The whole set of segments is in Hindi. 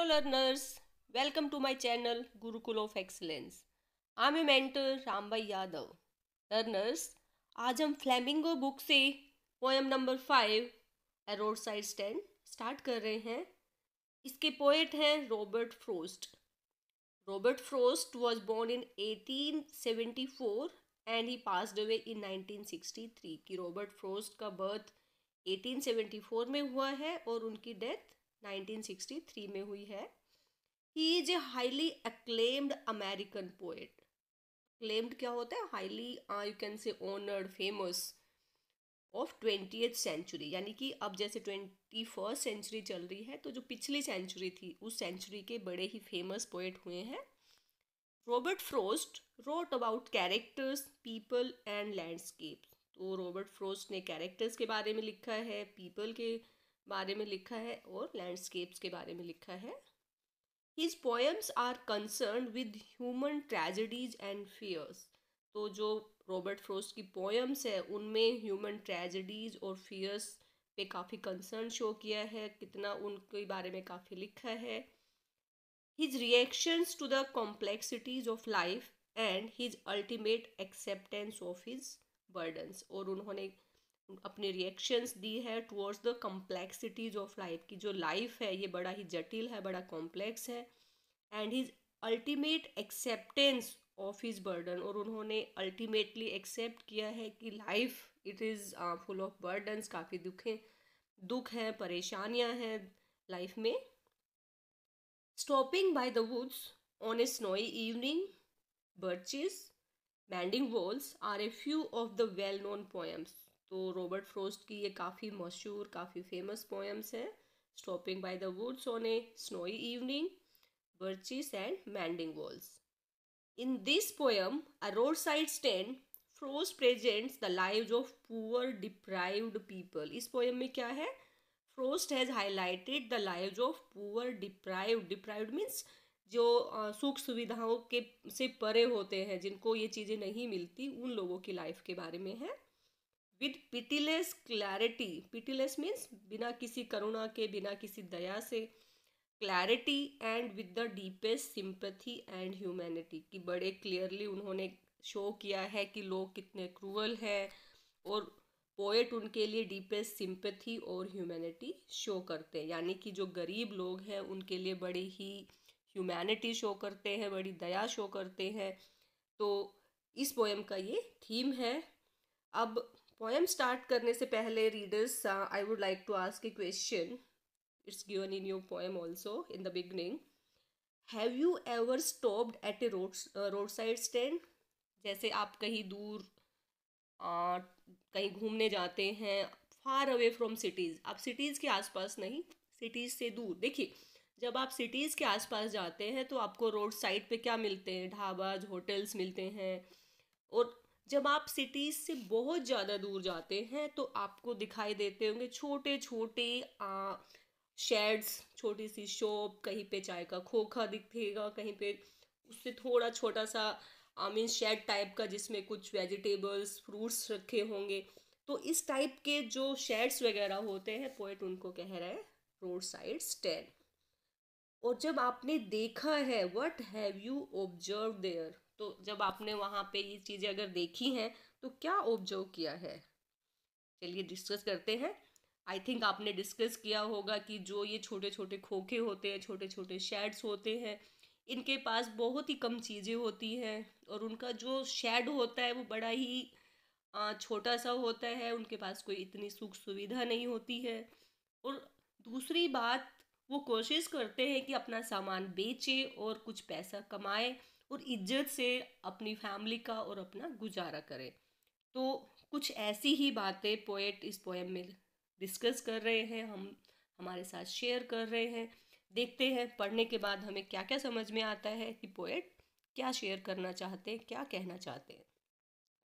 Learners welcome to to channel Gurukul of excellence Excellence. I'm your Ram Bhai Yadav learners आज हम फ्लेमिंगो बुक से poem number five a road side stand start कर रहे हैं इसके पोएट हैं Robert Frost Robert Frost was born in 1874 and he passed away in 1963 कि रॉबर्ट फ्रोस्ट का बर्थ 1874 में हुआ है और उनकी डेथ 1963 में हुई है he is a highly acclaimed American poet claimed क्या होता है highly you can say honoured famous of twenty century यानी कि अब जैसे ट्वेंटी फर्स्ट सेंचुरी चल रही है तो जो पिछली सेंचुरी थी उस सेंचुरी के बड़े ही फेमस पोएट हुए हैं Robert Frost wrote about characters people and landscape तो रॉबर्ट फ्रोस्ट ने कैरेक्टर्स के बारे में लिखा है पीपल के बारे में लिखा है और लैंडस्केप्स के बारे में लिखा है his poems are concern with human tragedies and fears तो जो रॉबर्ट फ्रोस्ट की पोएम्स है उनमें ह्यूमन ट्रेजिडीज और फियर्स पे काफ़ी कंसर्न शो किया है कितना उनके बारे में काफ़ी लिखा है his reactions to the complexities of life and his ultimate acceptance of his burdens और उन्होंने अपने रिएक्शंस दी है towards the complexities of life की जो लाइफ है ये बड़ा ही जटिल है बड़ा कॉम्प्लेक्स है and his ultimate acceptance of his burden और उन्होंने अल्टीमेटली एक्सेप्ट किया है कि life it is full of burdens काफ़ी दुखें दुख हैं परेशानियां हैं लाइफ में stopping by the woods on a snowy evening birches bending walls are a few of the well known poems तो रॉबर्ट फ्रोस्ट की ये काफ़ी मशहूर काफ़ी फेमस पोएम्स हैं stopping by the woods on a snowy evening बर्चिस and mending walls in this poem a road side stand Frost presents the life of poor deprived people इस पोएम में क्या है Frost has highlighted the life of poor deprive deprived means जो सुख सुविधाओं के से परे होते हैं जिनको ये चीज़ें नहीं मिलती उन लोगों की लाइफ के बारे में है with pitiless clarity pitiless means बिना किसी करुणा के बिना किसी दया से clarity and with the deepest sympathy and humanity कि बड़े क्लियरली उन्होंने शो किया है कि लोग कितने क्रूअल हैं और पोएट उनके लिए डीपेस्ट सिंपथी और ह्यूमैनिटी शो करते हैं यानी कि जो गरीब लोग हैं उनके लिए बड़ी ही ह्यूमैनिटी शो करते हैं बड़ी दया शो करते हैं तो इस पोएम का ये थीम है अब पोएम स्टार्ट करने से पहले readers I would like to ask a question it's given in your poem also in the beginning have you ever stopped at a road road side stand जैसे आप कहीं दूर आ, uh, कहीं घूमने जाते हैं फार अवे फ्रॉम सिटीज़ आप सिटीज़ के आसपास नहीं सिटीज़ से दूर देखिए जब आप सिटीज़ के आसपास जाते हैं तो आपको रोड साइड पे क्या मिलते हैं ढाबाज होटल्स मिलते हैं और जब आप सिटीज़ से बहुत ज़्यादा दूर जाते हैं तो आपको दिखाई देते होंगे छोटे छोटे शेड्स छोटी सी शॉप कहीं पे चाय का खोखा दिखेगा कहीं पे उससे थोड़ा छोटा सा आई मीन शेड टाइप का जिसमें कुछ वेजिटेबल्स फ्रूट्स रखे होंगे तो इस टाइप के जो शेड्स वगैरह होते हैं पोइट उनको कह रहे हैं रोड साइड स्टैंड और जब आपने देखा है what have you observe there तो जब आपने वहाँ पे ये चीज़ें अगर देखी हैं तो क्या ऑब्जर्व किया है चलिए डिस्कस करते हैं आई थिंक आपने डिस्कस किया होगा कि जो ये छोटे छोटे खोखे होते हैं छोटे छोटे शेड्स होते हैं इनके पास बहुत ही कम चीज़ें होती हैं और उनका जो शेड होता है वो बड़ा ही छोटा सा होता है उनके पास कोई इतनी सुख सुविधा नहीं होती है और दूसरी बात वो कोशिश करते हैं कि अपना सामान बेचे और कुछ पैसा कमाए और इज्जत से अपनी फैमिली का और अपना गुजारा करें तो कुछ ऐसी ही बातें पोएट इस पोएम में डिस्कस कर रहे हैं हम हमारे साथ शेयर कर रहे हैं देखते हैं पढ़ने के बाद हमें क्या क्या समझ में आता है कि पोएट क्या शेयर करना चाहते हैं क्या कहना चाहते हैं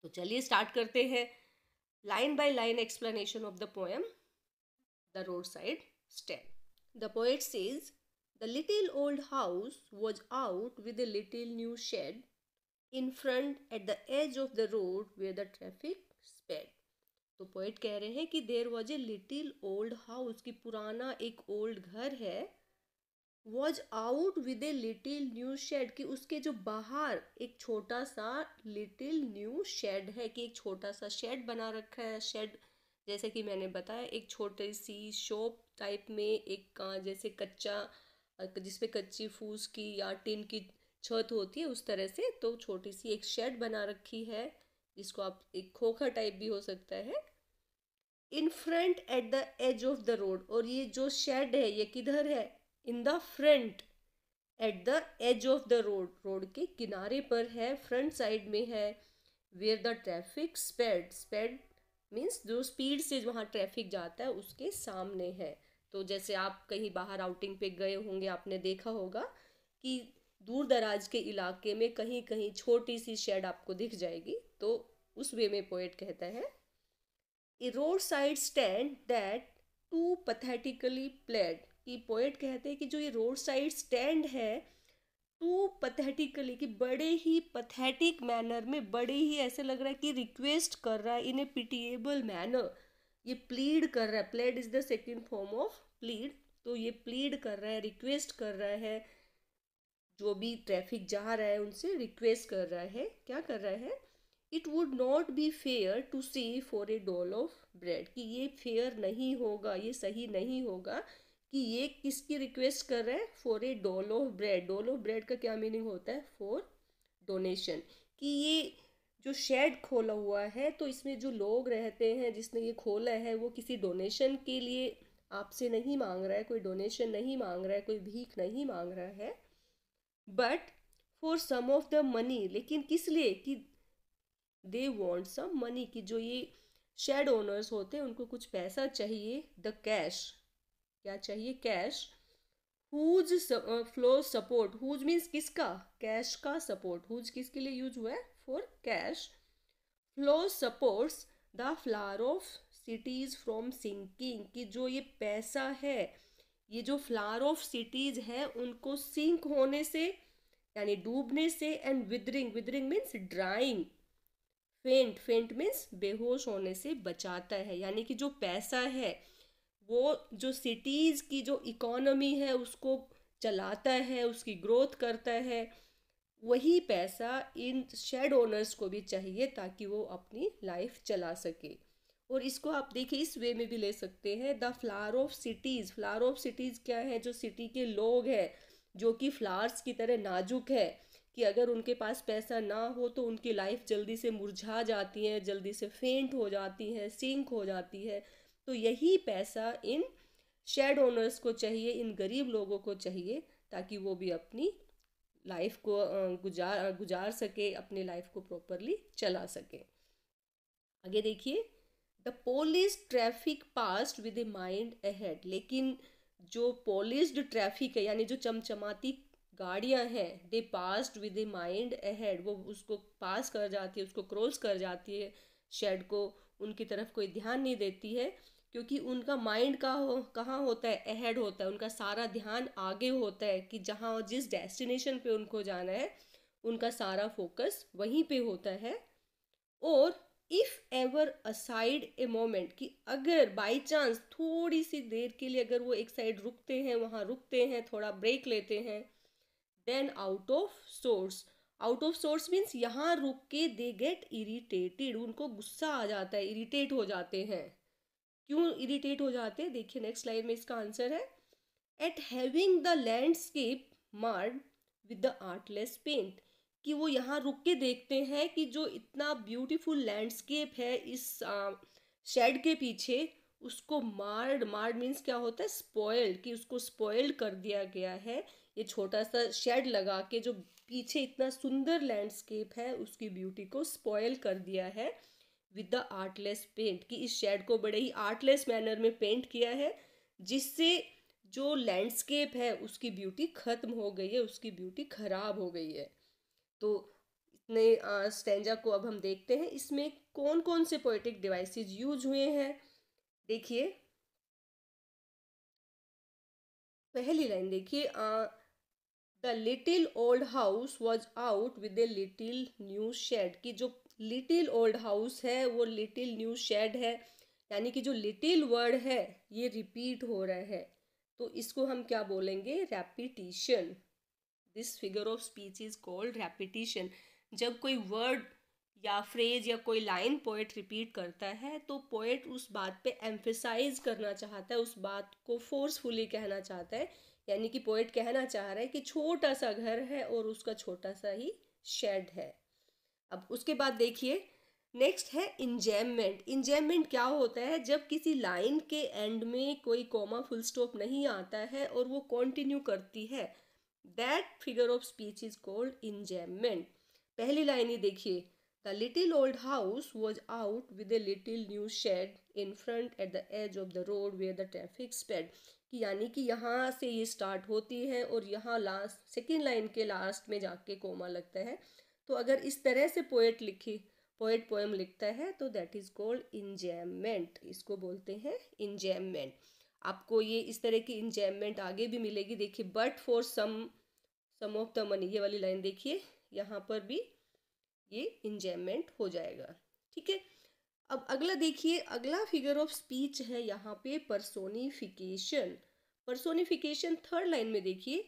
तो चलिए स्टार्ट करते हैं line by line explanation of the poem the road side stand the poet says The little old house was out with a little new shed in front at the edge of the road where the traffic sped. तो पोइट कह रहे हैं कि there was a little old house की पुराना एक ओल्ड घर है was out with a little new shed कि उसके जो बाहर एक छोटा सा लिटिल न्यू शेड है कि एक छोटा सा शेड बना रखा है शेड जैसे कि मैंने बताया एक छोटी सी शॉप टाइप में एक जैसे कच्चा जिसपे कच्ची फूस की या टिन की छत होती है उस तरह से तो छोटी सी एक शेड बना रखी है जिसको आप एक खोखा टाइप भी हो सकता है in front at the edge of the road और ये जो शेड है ये किधर है in the front at the edge of the road road के किनारे पर है फ्रंट साइड में है where the traffic sped sped means जो स्पीड से वहाँ ट्रैफिक जाता है उसके सामने है तो जैसे आप कहीं बाहर आउटिंग पे गए होंगे आपने देखा होगा कि दूर दराज के इलाके में कहीं कहीं छोटी सी शेड आपको दिख जाएगी तो उस वे में पोएट कहता है a road side stand that too pathetically pled कि पोएट कहते हैं कि जो ये रोड साइड स्टैंड है टू पथेटिकली कि बड़े ही पथेटिक मैनर में बड़े ही ऐसे लग रहा है कि रिक्वेस्ट कर रहा है इन ए पिटिएबल मैनर ये प्लीड कर रहा है pled is the second form of plead तो ये प्लीड कर रहा है रिक्वेस्ट कर रहा है जो भी ट्रैफिक जा रहा है उनसे रिक्वेस्ट कर रहा है क्या कर रहा है it would not be fair to say for a dole of bread कि ये फेयर नहीं होगा ये सही नहीं होगा कि ये किसकी रिक्वेस्ट कर रहा है for a dole of bread dole of bread का क्या मीनिंग होता है फॉर डोनेशन कि ये जो शेड खोला हुआ है तो इसमें जो लोग रहते हैं जिसने ये खोला है वो किसी डोनेशन के लिए आपसे नहीं मांग रहा है कोई डोनेशन नहीं मांग रहा है कोई भीख नहीं मांग रहा है but for some of the money लेकिन किस लिए कि दे वॉन्ट सम मनी कि जो ये शेड ओनर्स होते हैं उनको कुछ पैसा चाहिए द कैश क्या चाहिए cash whose flow support whose means किसका कैश का सपोर्ट हुज किसके लिए यूज हुआ है for cash flow supports the flower of cities from sinking कि जो ये पैसा है ये जो फ्लावर ऑफ सिटीज़ है उनको सिंक होने से यानी डूबने से and withering withering means drying faint faint means बेहोश होने से बचाता है यानी कि जो पैसा है वो जो सिटीज़ की जो इकोनॉमी है उसको चलाता है उसकी ग्रोथ करता है वही पैसा इन शेड ओनर्स को भी चाहिए ताकि वो अपनी लाइफ चला सके और इसको आप देखिए इस वे में भी ले सकते हैं the flower of cities flower of cities क्या है जो सिटी के लोग हैं जो कि फ्लावर्स की तरह नाजुक है कि अगर उनके पास पैसा ना हो तो उनकी लाइफ जल्दी से मुरझा जाती है जल्दी से फेंट हो जाती है सिंक हो जाती है तो यही पैसा इन शेड ओनर्स को चाहिए इन गरीब लोगों को चाहिए ताकि वो भी अपनी लाइफ को गुजार गुजार सके अपने लाइफ को प्रॉपरली चला सके आगे देखिए the polished traffic passed with a mind ahead लेकिन जो पोलिस्ड ट्रैफिक है यानी जो चमचमाती गाड़ियां हैं they passed with a mind ahead वो उसको पास कर जाती है उसको क्रॉस कर जाती है शेड को उनकी तरफ कोई ध्यान नहीं देती है क्योंकि उनका माइंड का हो कहाँ होता है अहेड होता है उनका सारा ध्यान आगे होता है कि जहाँ और जिस डेस्टिनेशन पे उनको जाना है उनका सारा फोकस वहीं पे होता है और if ever aside a moment कि अगर बाई चांस थोड़ी सी देर के लिए अगर वो एक साइड रुकते हैं वहाँ रुकते हैं थोड़ा ब्रेक लेते हैं then out of sorts out of sorts means यहाँ रुक के दे गेट इरीटेटेड उनको गुस्सा आ जाता है इरीटेट हो जाते हैं क्यों इरिटेट हो जाते हैं देखिए नेक्स्ट स्लाइड में इसका आंसर है at having the landscape marred with the artless paint कि वो यहाँ रुक के देखते हैं कि जो इतना ब्यूटीफुल लैंडस्केप है इस शेड के पीछे उसको मार्ड मार्ड मीन्स क्या होता है स्पॉयल्ड कि उसको स्पॉयल्ड कर दिया गया है ये छोटा सा शेड लगा के जो पीछे इतना सुंदर लैंडस्केप है उसकी ब्यूटी को स्पॉयल कर दिया है विद द आर्टलेस पेंट कि इस शेड को बड़े ही आर्टलेस मैनर में पेंट किया है जिससे जो लैंडस्केप है उसकी ब्यूटी ख़त्म हो गई है उसकी ब्यूटी ख़राब हो गई है तो इतने स्टेंजा को अब हम देखते हैं इसमें कौन कौन से पोइटिक डिवाइसेस यूज हुए हैं देखिए पहली लाइन देखिए the little old house was out with a little new shed की जो लिटिल ओल्ड हाउस है वो लिटिल न्यू शेड है यानी कि जो लिटिल वर्ड है ये रिपीट हो रहा है तो इसको हम क्या बोलेंगे repetition this figure of speech is called repetition जब कोई वर्ड या फ्रेज या कोई लाइन पोएट रिपीट करता है तो पोएट उस बात पे एम्फेसाइज करना चाहता है उस बात को फोर्सफुली कहना चाहता है यानी कि पोएट कहना चाह रहा है कि छोटा सा घर है और उसका छोटा सा ही शेड है अब उसके बाद देखिए नेक्स्ट है इंजैमेंट इंजैमेंट क्या होता है जब किसी लाइन के एंड में कोई कॉमा फुल स्टॉप नहीं आता है और वो कंटिन्यू करती है that figure of speech is called enjambment पहली लाइन ही देखिए the little old house was out with a little new shed in front at the edge of the road where the traffic sped कि यानी कि यहाँ से ये स्टार्ट होती है और यहाँ लास्ट सेकेंड लाइन के लास्ट में जाके कोमा लगता है तो अगर इस तरह से पोएट लिखी पोएट पोएम लिखता है तो दैट इज़ कॉल्ड इंजैमेंट इसको बोलते हैं इंजैमेंट आपको ये इस तरह की इंजैमेंट आगे भी मिलेगी देखिए but for some some of the money ये वाली लाइन देखिए यहाँ पर भी ये इंजैमेंट हो जाएगा ठीक है अब अगला देखिए अगला फिगर ऑफ स्पीच है यहाँ पे परसोनीफिकेशन परसोनीफिकेशन थर्ड लाइन में देखिए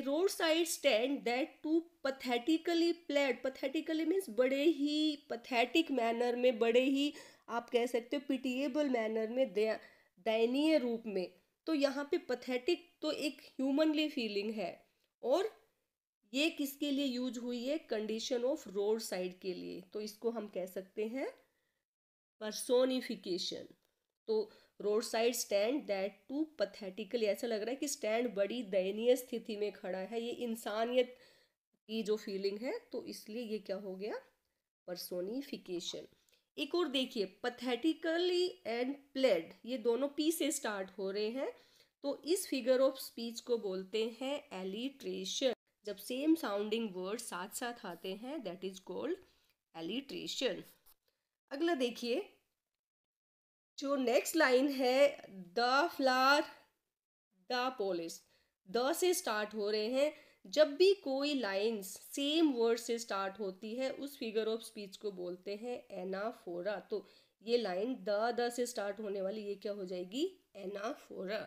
road side stand that too pathetically pled pathetically means बड़े ही पथेटिक मैनर में बड़े ही आप कह सकते हो पिटिएबल मैनर में दयनीय रूप में तो यहाँ पे पथेटिक तो एक ह्यूमनली फीलिंग है और ये किसके लिए यूज हुई है कंडीशन ऑफ रोड साइड के लिए तो इसको हम कह सकते हैं परसोनिफिकेशन तो road side stand that too pathetically ऐसा लग रहा है कि स्टैंड बड़ी दयनीय स्थिति में खड़ा है ये इंसानियत की जो फीलिंग है तो इसलिए ये क्या हो गया परसोनीफिकेशन एक और देखिए पथेटिकली एंड प्लेड ये दोनों पी से स्टार्ट हो रहे हैं तो इस फिगर ऑफ स्पीच को बोलते हैं एलिट्रेशन जब सेम साउंडिंग वर्ड साथ साथ आते हैं दैट इज कॉल्ड एलिट्रेशन अगला देखिए जो नेक्स्ट लाइन है the flower the polished the से स्टार्ट हो रहे हैं जब भी कोई लाइन्स सेम वर्ड से स्टार्ट होती है उस फिगर ऑफ स्पीच को बोलते हैं एनाफोरा तो ये लाइन द द से स्टार्ट होने वाली ये क्या हो जाएगी एनाफोरा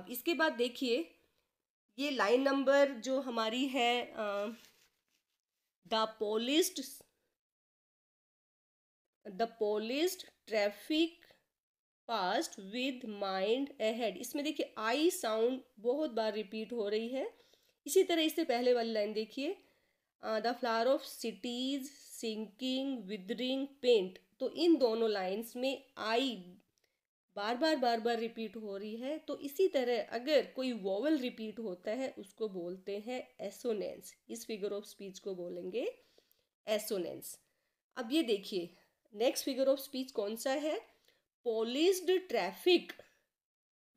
अब इसके बाद देखिए ये लाइन नंबर जो हमारी है the polished the polished traffic passed with mind ahead इसमें देखिए आई साउंड बहुत बार रिपीट हो रही है इसी तरह इससे पहले वाली लाइन देखिए the flower of cities sinking withering paint तो इन दोनों लाइन्स में आई बार बार बार बार रिपीट हो रही है तो इसी तरह अगर कोई वॉवल रिपीट होता है उसको बोलते हैं एसोनेंस इस फिगर ऑफ स्पीच को बोलेंगे एसोनेंस अब ये देखिए नेक्स्ट फिगर ऑफ स्पीच कौन सा है पॉलिस्ड ट्रैफिक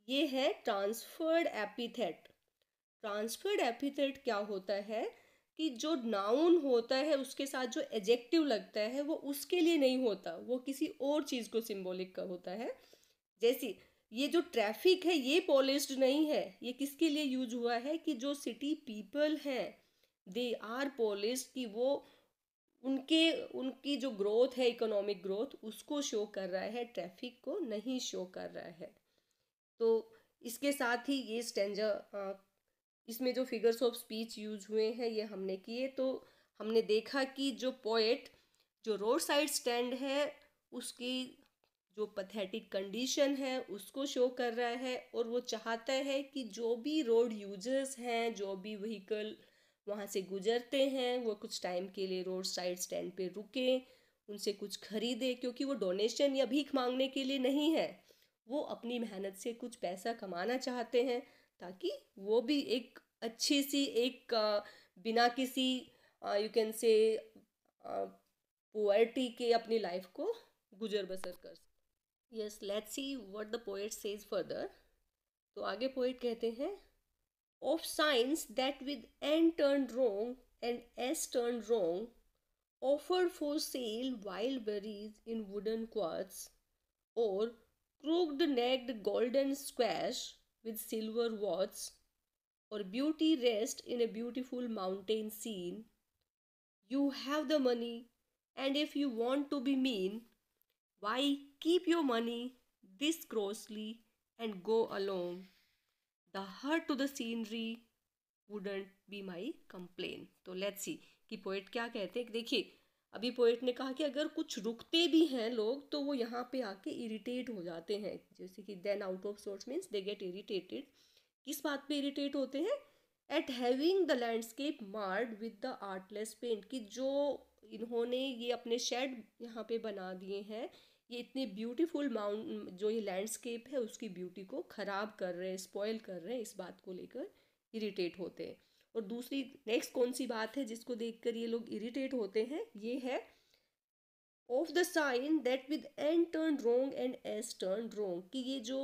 ये है ट्रांसफर्ड एपिथेट ट्रांसफर्ड एपिथेट क्या होता है कि जो नाउन होता है उसके साथ जो एजेक्टिव लगता है वो उसके लिए नहीं होता वो किसी और चीज़ को सिम्बोलिक का होता है जैसे ये जो ट्रैफिक है ये पॉलिस्ड नहीं है ये किसके लिए यूज हुआ है कि जो सिटी पीपल हैं दे आर पॉलिस्ड कि वो उनके उनकी जो ग्रोथ है इकोनॉमिक ग्रोथ उसको शो कर रहा है ट्रैफिक को नहीं शो कर रहा है तो इसके साथ ही ये स्टेंजर इसमें जो फिगर्स ऑफ स्पीच यूज हुए हैं ये हमने किए तो हमने देखा कि जो पोएट जो रोड साइड स्टैंड है उसकी जो पथेटिक कंडीशन है उसको शो कर रहा है और वो चाहता है कि जो भी रोड यूजर्स हैं जो भी व्हीकल वहाँ से गुजरते हैं वो कुछ टाइम के लिए रोड साइड स्टैंड पे रुके उनसे कुछ खरीदे क्योंकि वो डोनेशन या भीख मांगने के लिए नहीं है वो अपनी मेहनत से कुछ पैसा कमाना चाहते हैं ताकि वो भी एक अच्छी सी एक बिना किसी यू कैन से पोएट्री के अपनी लाइफ को गुजर बसर कर yes let's see what the poet says further तो आगे पोएट कहते हैं of signs that with N turned wrong and S turned wrong offered for sale wild berries in wooden quarts or crooked necked golden squash with silver warts, or beauty rest in a beautiful mountain scene. You have the money, and if you want to be mean, why keep your money this grossly and go along? the hurt to the scenery wouldn't be my complain तो लेट्स see कि poet क्या कहते हैं देखिए अभी पोइट ने कहा कि अगर कुछ रुकते भी हैं लोग तो वो यहाँ पे आके इरिटेट हो जाते हैं जैसे कि then out of sorts means they get irritated किस बात पे इरिटेट होते हैं at having the landscape marred with the artless paint कि जो इन्होंने ये अपने शेड यहाँ पे बना दिए हैं ये इतनी ब्यूटीफुल माउंट जो ये लैंडस्केप है उसकी ब्यूटी को ख़राब कर रहे हैं स्पॉयल कर रहे हैं इस बात को लेकर इरिटेट होते हैं और दूसरी नेक्स्ट कौन सी बात है जिसको देखकर ये लोग इरिटेट होते हैं ये है of the sign that with N turn wrong and S turn wrong कि ये जो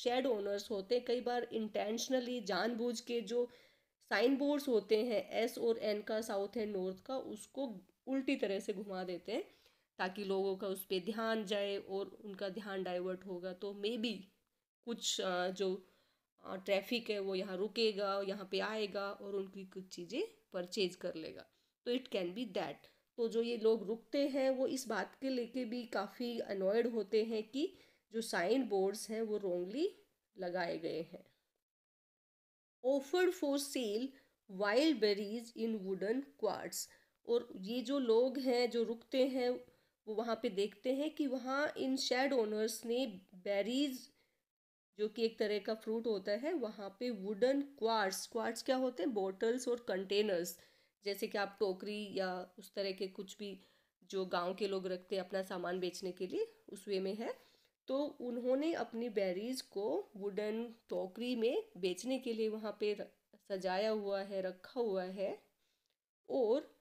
शेड ओनर्स होते हैं कई बार इंटेंशनली जानबूझ के जो साइन बोर्ड्स होते हैं एस और एन का साउथ एंड नॉर्थ का उसको उल्टी तरह से घुमा देते हैं ताकि लोगों का उस पर ध्यान जाए और उनका ध्यान डाइवर्ट होगा तो मे बी कुछ जो ट्रैफिक है वो यहाँ रुकेगा यहाँ पे आएगा और उनकी कुछ चीज़ें परचेज कर लेगा तो इट कैन बी दैट तो जो ये लोग रुकते हैं वो इस बात के लेके भी काफ़ी अनॉयड होते हैं कि जो साइन बोर्ड्स हैं वो रोंगली लगाए गए हैं offered for sale wild berries in wooden quarts और ये जो लोग हैं जो रुकते हैं वो वहाँ पे देखते हैं कि वहाँ इन शेड ओनर्स ने बेरीज जो कि एक तरह का फ्रूट होता है वहाँ पे वुडन क्वार्ट्स क्वार्ट्स क्या होते हैं बॉटल्स और कंटेनर्स जैसे कि आप टोकरी या उस तरह के कुछ भी जो गांव के लोग रखते हैं अपना सामान बेचने के लिए उस वे में है तो उन्होंने अपनी बेरीज को वुडन टोकरी में बेचने के लिए वहाँ पे सजाया हुआ है रखा हुआ है और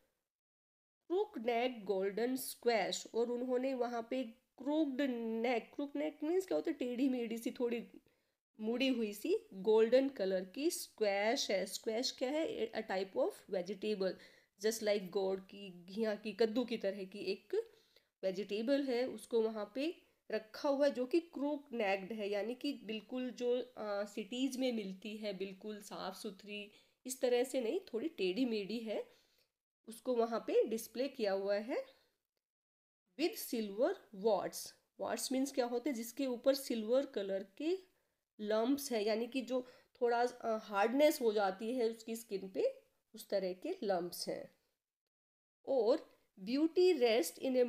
क्रूक नेक गोल्डन स्क्वैश और उन्होंने वहाँ पे crooked neck crook neck means क्या होता है टेढ़ी मेढ़ी सी थोड़ी मुड़ी हुई सी गोल्डन कलर की स्क्वैश है स्क्वैश क्या है a type of vegetable just like gourd की घिया की कद्दू की तरह की एक वेजिटेबल है उसको वहाँ पे रखा हुआ है जो कि क्रूक नेक्ड है यानी कि बिल्कुल जो सिटीज़ में मिलती है बिल्कुल साफ़ सुथरी इस तरह से नहीं थोड़ी टेढ़ी मेढ़ी है उसको वहाँ पे डिस्प्ले किया हुआ है with silver warts warts means क्या होते हैं जिसके ऊपर सिल्वर कलर के लम्ब्स है यानी कि जो थोड़ा हार्डनेस हो जाती है उसकी स्किन पे उस तरह के लम्ब्स हैं और beauty rest in a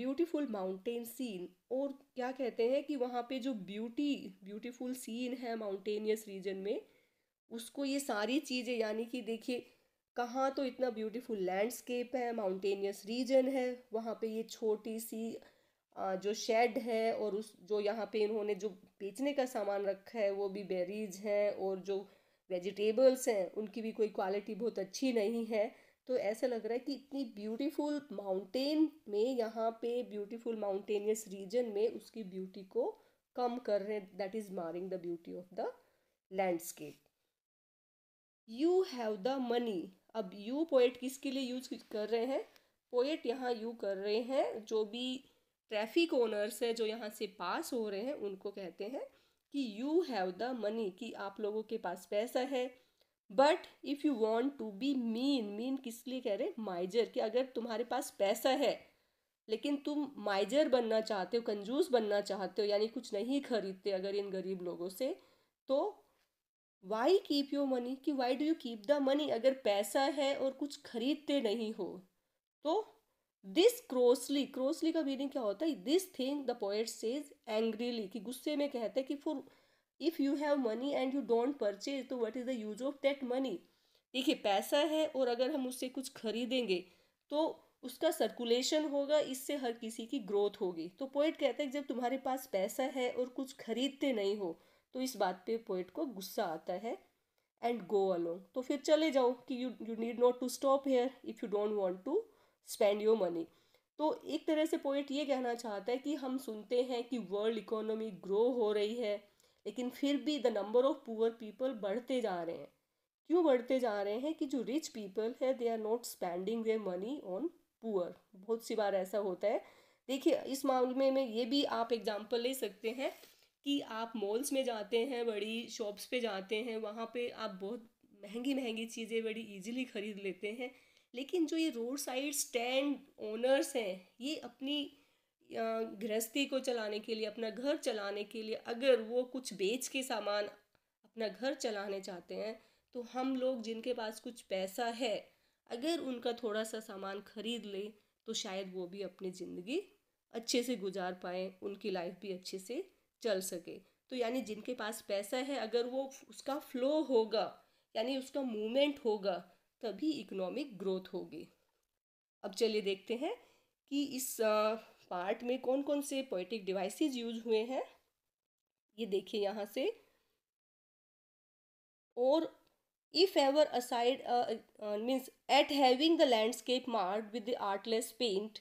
beautiful mountain scene और क्या कहते हैं कि वहाँ पे जो ब्यूटी ब्यूटीफुल सीन है माउंटेनियस रीजन में उसको ये सारी चीज़ें यानी कि देखिए कहाँ तो इतना ब्यूटीफुल लैंडस्केप है माउंटेनियस रीजन है वहाँ पे ये छोटी सी जो शेड है और उस जो यहाँ पे इन्होंने जो बेचने का सामान रखा है वो भी बेरीज हैं और जो वेजिटेबल्स हैं उनकी भी कोई क्वालिटी बहुत अच्छी नहीं है तो ऐसा लग रहा है कि इतनी ब्यूटीफुल माउंटेन में यहाँ पे ब्यूटीफुल माउंटेनियस रीजन में उसकी ब्यूटी को कम कर रहे हैं that is marring the beauty of the landscape you have the money अब यू पोएट किसके लिए यूज कर रहे हैं पोएट यहाँ यू कर रहे हैं जो भी ट्रैफिक ओनर्स है जो यहाँ से पास हो रहे हैं उनको कहते हैं कि यू हैव द मनी कि आप लोगों के पास पैसा है but if you want to be mean mean किस लिए कह रहे हैं माइजर कि अगर तुम्हारे पास पैसा है लेकिन तुम माइजर बनना चाहते हो कंजूस बनना चाहते हो यानी कुछ नहीं खरीदते अगर इन गरीब लोगों से तो वाई कीप योर मनी कि why do you keep the money अगर पैसा है और कुछ खरीदते नहीं हो तो दिस क्रोसली क्रोसली का मीनिंग क्या होता है this thing the poet says angrily कि गुस्से में कहते हैं कि for if you have money and you don't purchase तो what is the use of that money देखिए पैसा है और अगर हम उससे कुछ खरीदेंगे तो उसका सर्कुलेशन होगा इससे हर किसी की ग्रोथ होगी तो पोइट कहता है कि जब तुम्हारे पास पैसा है और कुछ खरीदते नहीं हो तो इस बात पे पोइट को गुस्सा आता है एंड गो अलोंग तो फिर चले जाओ कि you you need not to stop here if you don't want to spend your money तो एक तरह से पोइट ये कहना चाहता है कि हम सुनते हैं कि वर्ल्ड इकोनॉमी ग्रो हो रही है लेकिन फिर भी the number of poor people बढ़ते जा रहे हैं क्यों बढ़ते जा रहे हैं कि जो रिच पीपल है दे आर नॉट स्पेंडिंग वे मनी ऑन पुअर बहुत सी बार ऐसा होता है देखिए इस मामले में ये भी आप एग्जाम्पल ले सकते हैं कि आप मॉल्स में जाते हैं बड़ी शॉप्स पे जाते हैं वहाँ पे आप बहुत महंगी महंगी चीज़ें बड़ी इजीली ख़रीद लेते हैं लेकिन जो ये रोड साइड स्टैंड ओनर्स हैं ये अपनी गृहस्थी को चलाने के लिए अपना घर चलाने के लिए अगर वो कुछ बेच के सामान अपना घर चलाने चाहते हैं तो हम लोग जिनके पास कुछ पैसा है अगर उनका थोड़ा सा सामान खरीद लें तो शायद वो भी अपनी ज़िंदगी अच्छे से गुजार पाएँ उनकी लाइफ भी अच्छे से चल सके तो यानी जिनके पास पैसा है अगर वो उसका फ्लो होगा यानी उसका मूवमेंट होगा तभी इकोनॉमिक ग्रोथ होगी अब चलिए देखते हैं कि इस पार्ट में कौन कौन से पोइटिक डिवाइसेस यूज हुए हैं ये देखिए यहाँ से और if ever aside means at having the landscape marred with the artless paint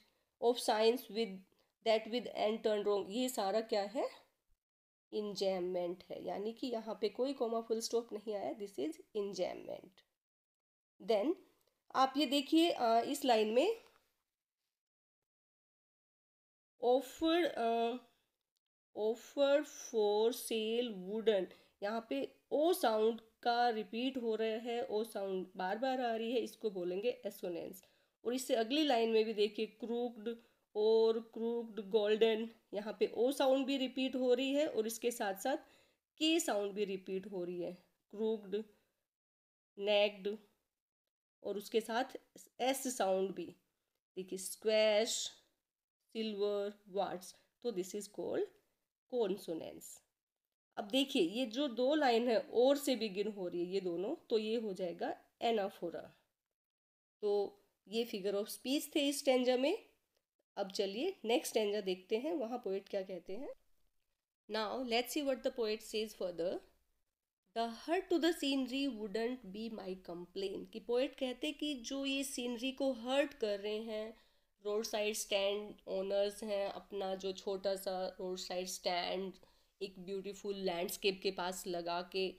of signs with that with and turn wrong ये सारा क्या है इंजैमेंट है यानी कि यहाँ पे कोई कोमा फुल स्टॉप नहीं आया दिस इज इंजैमेंट देन आप ये देखिए इस लाइन में offer offer for sale wooden यहाँ पे ओ साउंड का रिपीट हो रहा है ओ साउंड बार बार आ रही है इसको बोलेंगे एसोनेंस और इससे अगली लाइन में भी देखिए क्रूक्ड और क्रूप्ड गोल्डन यहाँ पे ओ साउंड भी रिपीट हो रही है और इसके साथ साथ के साउंड भी रिपीट हो रही है क्रूप्ड नेक्ड और उसके साथ एस साउंड भी देखिए स्क्वैश सिल्वर वाट्स तो दिस इज कॉल्ड कॉन्सोनेंस अब देखिए ये जो दो लाइन है और से बिगिन हो रही है ये दोनों तो ये हो जाएगा एनाफोरा तो ये फिगर ऑफ स्पीच थे इस टेंजा में अब चलिए नेक्स्ट एंजा देखते हैं वहाँ पोइट क्या कहते हैं now let's see what the poet says further the hurt to the scenery wouldn't be my complain कि पोइट कहते कि जो ये सीनरी को हर्ट कर रहे हैं रोड साइड स्टैंड ओनर्स हैं अपना जो छोटा सा रोड साइड स्टैंड एक ब्यूटीफुल लैंडस्केप के पास लगा के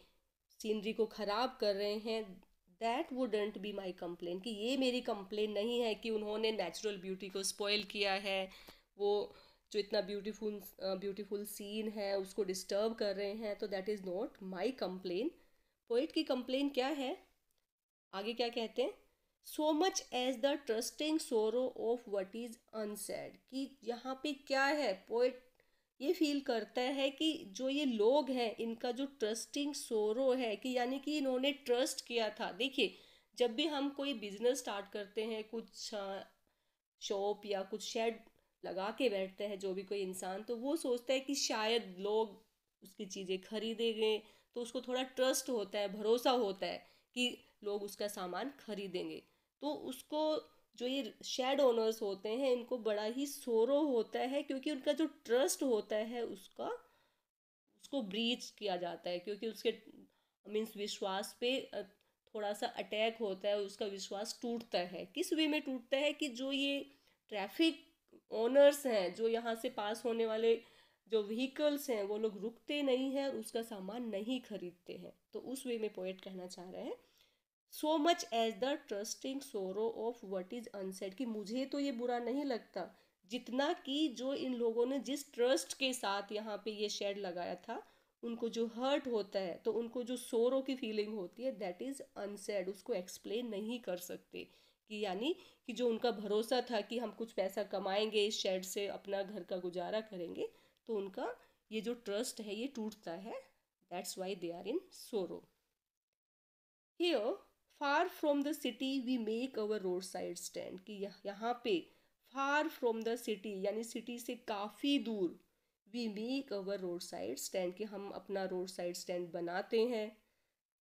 सीनरी को ख़राब कर रहे हैं that wouldn't be my complain कि ये मेरी कंप्लेन नहीं है कि उन्होंने नेचुरल ब्यूटी को स्पॉयल किया है वो जो इतना ब्यूटीफुल ब्यूटीफुल सीन है उसको डिस्टर्ब कर रहे हैं तो that is not my complain poet की कंप्लेन क्या है आगे क्या कहते हैं so much as the trusting sorrow of what is unsaid कि यहाँ पे क्या है पोइट ये फील करता है कि जो ये लोग हैं इनका जो ट्रस्टिंग सोरो है कि यानी कि इन्होंने ट्रस्ट किया था देखिए जब भी हम कोई बिजनेस स्टार्ट करते हैं कुछ शॉप या कुछ शेड लगा के बैठते हैं जो भी कोई इंसान तो वो सोचता है कि शायद लोग उसकी चीज़ें खरीदेंगे तो उसको थोड़ा ट्रस्ट होता है भरोसा होता है कि लोग उसका सामान खरीदेंगे तो उसको जो ये शेड ओनर्स होते हैं इनको बड़ा ही सोरो होता है क्योंकि उनका जो ट्रस्ट होता है उसका उसको ब्रीच किया जाता है क्योंकि उसके मीन्स विश्वास पे थोड़ा सा अटैक होता है उसका विश्वास टूटता है किस वे में टूटता है कि जो ये ट्रैफिक ओनर्स हैं जो यहाँ से पास होने वाले जो व्हीकल्स हैं वो लोग रुकते नहीं हैं उसका सामान नहीं खरीदते हैं तो उस वे में पोइट कहना चाह रहे हैं so much as the trusting sorrow of what is unsaid कि मुझे तो ये बुरा नहीं लगता जितना कि जो इन लोगों ने जिस ट्रस्ट के साथ यहाँ पे ये शेड लगाया था उनको जो हर्ट होता है तो उनको जो सोरो की फीलिंग होती है दैट इज़ अनसेड उसको एक्सप्लेन नहीं कर सकते कि यानी कि जो उनका भरोसा था कि हम कुछ पैसा कमाएंगे इस शेड से अपना घर का गुजारा करेंगे तो उनका ये जो ट्रस्ट है ये टूटता है that's why they are in sorrow far from the city we make our road side stand कि यहाँ पे फार फ्रॉम द सिटी यानी सिटी से काफ़ी दूर we make our road side stand कि हम अपना रोड साइड स्टैंड बनाते हैं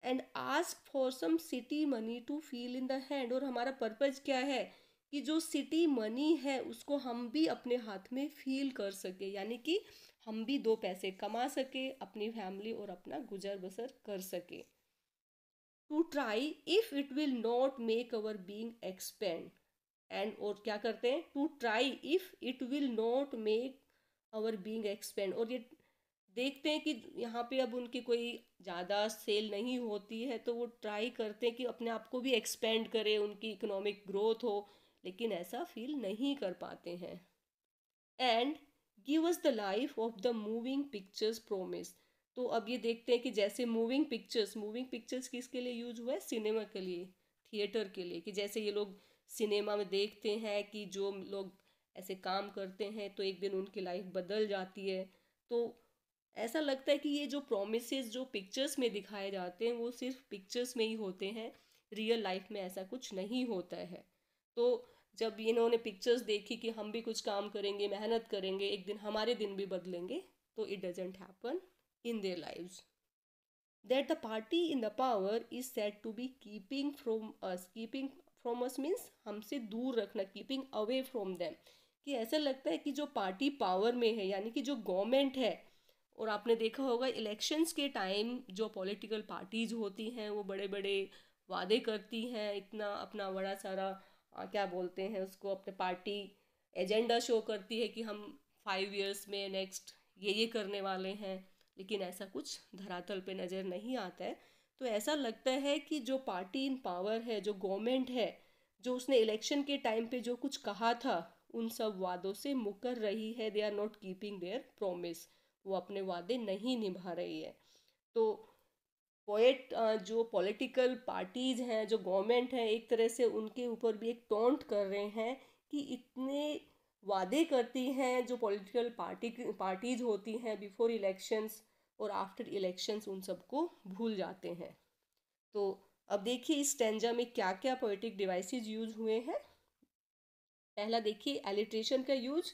and ask for some city money to feel in the hand और हमारा पर्पज़ क्या है कि जो सिटी मनी है उसको हम भी अपने हाथ में फील कर सके यानी कि हम भी दो पैसे कमा सके अपनी फैमिली और अपना गुजर बसर कर सके to try if it will not make our being expand and और क्या करते हैं to try if it will not make our being expand और ये देखते हैं कि यहाँ पे अब उनकी कोई ज़्यादा सेल नहीं होती है तो वो ट्राई करते हैं कि अपने आप को भी एक्सपेंड करें उनकी इकोनॉमिक ग्रोथ हो लेकिन ऐसा फील नहीं कर पाते हैं and give us the life of the moving pictures promise तो अब ये देखते हैं कि जैसे मूविंग पिक्चर्स मूविंग पिक्चर्स किसके लिए यूज हुआ है सिनेमा के लिए थिएटर के लिए कि जैसे ये लोग सिनेमा में देखते हैं कि जो लोग ऐसे काम करते हैं तो एक दिन उनकी लाइफ बदल जाती है तो ऐसा लगता है कि ये जो प्रोमिसज जो पिक्चर्स में दिखाए जाते हैं वो सिर्फ पिक्चर्स में ही होते हैं रियल लाइफ में ऐसा कुछ नहीं होता है तो जब इन्होंने पिक्चर्स देखी कि हम भी कुछ काम करेंगे मेहनत करेंगे एक दिन हमारे दिन भी बदलेंगे तो it doesn't happen in their lives that the party in the power is said to be keeping from us keeping from us means हमसे दूर रखना keeping away from them कि ऐसा लगता है कि जो पार्टी पावर में है यानी कि जो गवर्नमेंट है और आपने देखा होगा इलेक्शंस के टाइम जो पॉलिटिकल पार्टीज होती हैं वो बड़े बड़े वादे करती हैं इतना अपना बड़ा सारा आ, क्या बोलते हैं उसको अपने पार्टी एजेंडा शो करती है कि हम फाइव इयर्स में नेक्स्ट ये ये करने वाले हैं लेकिन ऐसा कुछ धरातल पे नज़र नहीं आता है तो ऐसा लगता है कि जो पार्टी इन पावर है जो गवर्नमेंट है जो उसने इलेक्शन के टाइम पे जो कुछ कहा था उन सब वादों से मुकर रही है they are not keeping their promise वो अपने वादे नहीं निभा रही है तो पोएट जो पॉलिटिकल पार्टीज हैं जो गवर्नमेंट है एक तरह से उनके ऊपर भी एक टोंट कर रहे हैं कि इतने वादे करती हैं जो पॉलिटिकल पार्टी पार्टीज होती हैं बिफोर इलेक्शंस और आफ्टर इलेक्शंस उन सबको भूल जाते हैं तो अब देखिए इस टेंजा में क्या क्या पोइटिक डिवाइसेस यूज हुए हैं पहला देखिए एलिट्रेशन का यूज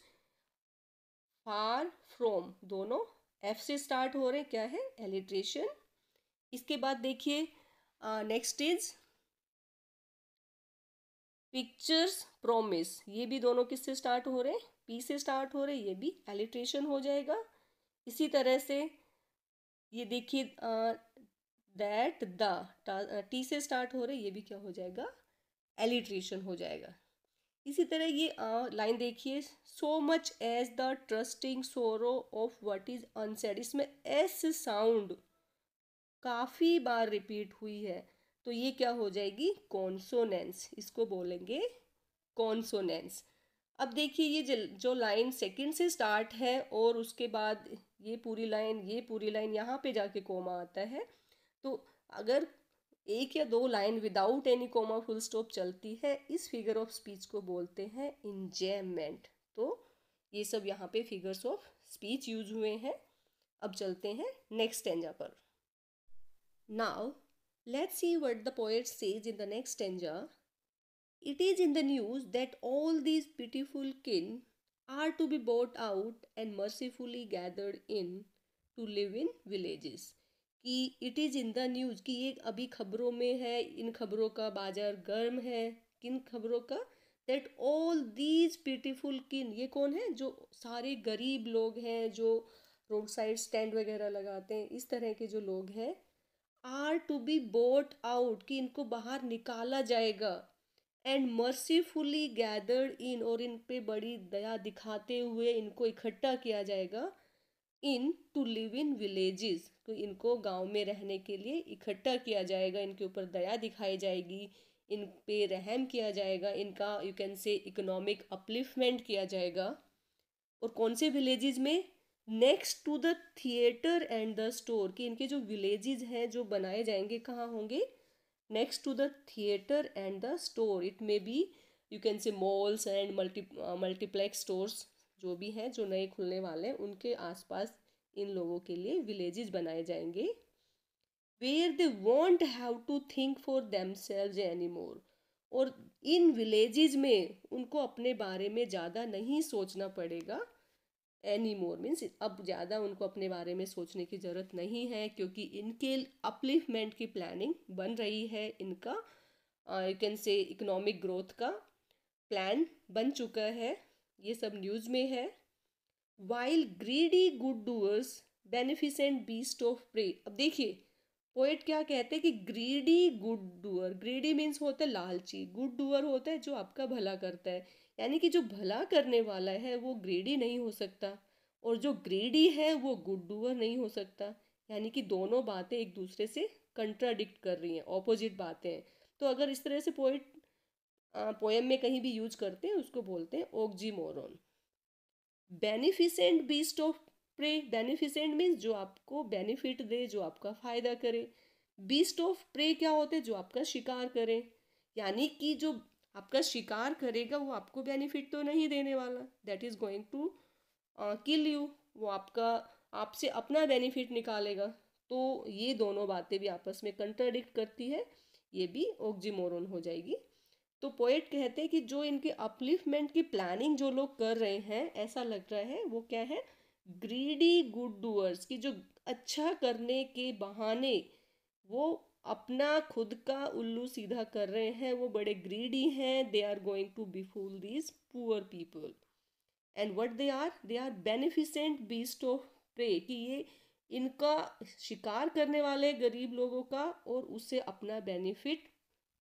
फार फ्रॉम दोनों एफ से स्टार्ट हो रहे क्या है एलिट्रेशन इसके बाद देखिए नेक्स्ट इज पिक्चर्स प्रोमिस ये भी दोनों किससे स्टार्ट हो रहे हैं पी से स्टार्ट हो रहे ये भी एलिट्रेशन हो जाएगा इसी तरह से ये देखिए दैट द टी से स्टार्ट हो रहा है ये भी क्या हो जाएगा एलिट्रेशन हो जाएगा इसी तरह ये लाइन देखिए so much as the trusting sorrow of what is unsaid इसमें एस साउंड काफ़ी बार रिपीट हुई है तो ये क्या हो जाएगी कॉन्सोनेंस इसको बोलेंगे कॉन्सोनेंस अब देखिए ये जो लाइन सेकंड से स्टार्ट है और उसके बाद ये पूरी लाइन ये पूरी लाइन यहाँ पे जाके कोमा आता है तो अगर एक या दो line without any comma full stop चलती है इस फिगर ऑफ स्पीच को बोलते हैं इंजेमेंट तो ये सब यहाँ पे फिगर्स ऑफ स्पीच यूज हुए हैं अब चलते हैं नेक्स्ट टेंजा पर now let's see what the poet says in the next stanza it is in the news that all these beautiful kin are to be bought out and mercifully gathered in to live in villages कि it is in the news कि ये अभी खबरों में है इन खबरों का बाजार गर्म है किन खबरों का दैट ऑल दीज ब्यूटिफुल किन ये कौन है जो सारे गरीब लोग हैं जो रोड साइड स्टैंड वगैरह लगाते हैं इस तरह के जो लोग हैं are to be bought out कि इनको बाहर निकाला जाएगा एंड मर्सीफुली गैदर्ड इन और इन पे बड़ी दया दिखाते हुए इनको इकट्ठा किया जाएगा in to live in villages तो इनको गांव में रहने के लिए इकट्ठा किया जाएगा इनके ऊपर दया दिखाई जाएगी इन पे रहम किया जाएगा इनका you can say economic upliftment किया जाएगा और कौन से विलेजेस में next to the theatre and the store कि इनके जो विलेजेस हैं जो बनाए जाएंगे कहाँ होंगे next to the theater and the store it may be you can say malls and multi uh, multiplex stores जो भी हैं जो नए खुलने वाले हैं उनके आसपास इन लोगों के लिए विलेजेस बनाए जाएंगे where they won't have to think for themselves any more और इन विलेजेस में उनको अपने बारे में ज़्यादा नहीं सोचना पड़ेगा एनी मोर मीन्स अब ज़्यादा उनको अपने बारे में सोचने की ज़रूरत नहीं है क्योंकि इनके अपलिफमेंट की प्लानिंग बन रही है इनका you can say economic growth का प्लान बन चुका है ये सब न्यूज़ में है while greedy good doers beneficent beast of prey अब देखिए पोएट क्या कहते हैं कि greedy good doer greedy means होता है लालची गुड डूअर होता है जो आपका भला करता है यानी कि जो भला करने वाला है वो ग्रेडी नहीं हो सकता और जो ग्रीडी है वो गुड डूअर नहीं हो सकता यानी कि दोनों बातें एक दूसरे से कंट्राडिक्ट कर रही हैं ऑपोजिट बातें हैं तो अगर इस तरह से पोइट पोएम में कहीं भी यूज करते हैं उसको बोलते हैं oxymoron beneficent beast of prey beneficent means जो आपको बेनिफिट दे जो आपका फ़ायदा करे बीस्ट ऑफ प्रे क्या होते हैं जो आपका शिकार करें यानी कि जो आपका शिकार करेगा वो आपको बेनिफिट तो नहीं देने वाला that is going to kill you वो आपका आपसे अपना बेनिफिट निकालेगा तो ये दोनों बातें भी आपस में कंट्राडिक्ट करती है ये भी ओक्जीमोरन हो जाएगी तो पोएट कहते हैं कि जो इनके अपलिफ्टमेंट की प्लानिंग जो लोग कर रहे हैं ऐसा लग रहा है वो क्या है ग्रीडी गुड डूअर्स की जो अच्छा करने के बहाने वो अपना खुद का उल्लू सीधा कर रहे हैं वो बड़े ग्रीडी हैं they are going to befool these poor people and what they are they are beneficent beast of prey कि ये इनका शिकार करने वाले गरीब लोगों का और उससे अपना बेनिफिट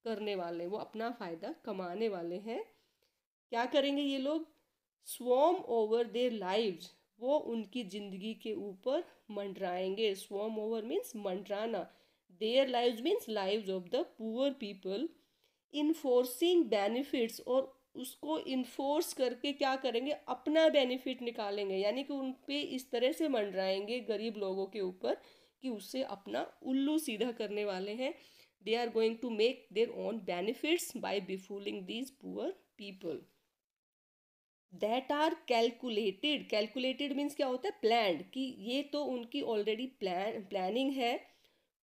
करने वाले वो अपना फ़ायदा कमाने वाले हैं क्या करेंगे ये लोग स्वॉम ओवर देर लाइव वो उनकी ज़िंदगी के ऊपर मंडराएंगे स्वॉम ओवर मीन्स मंडराना their lives means lives of the poor people enforcing benefits और उसको इन्फोर्स करके क्या करेंगे अपना बेनिफिट निकालेंगे यानी कि उन पर इस तरह से मंडराएंगे गरीब लोगों के ऊपर कि उससे अपना उल्लू सीधा करने वाले हैं they are going to make their own benefits by befooling these poor people that are calculated calculated means क्या होता है प्लान कि ये तो उनकी ऑलरेडी प्लान प्लानिंग है